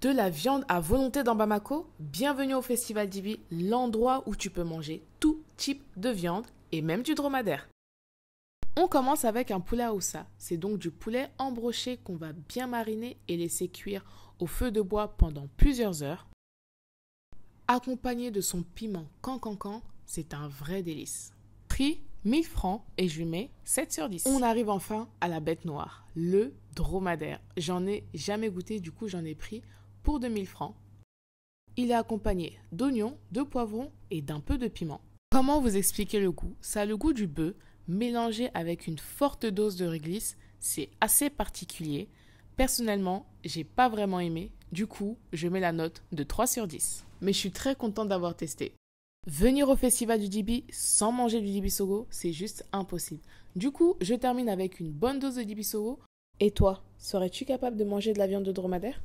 de la viande à volonté dans Bamako, bienvenue au Festival d'Ibi, l'endroit où tu peux manger tout type de viande et même du dromadaire. On commence avec un poulet ossa. C'est donc du poulet embroché qu'on va bien mariner et laisser cuire au feu de bois pendant plusieurs heures. Accompagné de son piment cancancan, c'est un vrai délice. Prix 1000 francs et je lui mets 7 sur 10. On arrive enfin à la bête noire, le dromadaire. J'en ai jamais goûté, du coup j'en ai pris pour 2000 francs. Il est accompagné d'oignons, de poivrons et d'un peu de piment. Comment vous expliquer le goût Ça a le goût du bœuf mélangé avec une forte dose de réglisse. C'est assez particulier. Personnellement, j'ai pas vraiment aimé. Du coup, je mets la note de 3 sur 10. Mais je suis très contente d'avoir testé. Venir au festival du Dibi sans manger du Dibi Sogo, c'est juste impossible. Du coup, je termine avec une bonne dose de Dibi Sogo. Et toi, serais-tu capable de manger de la viande de dromadaire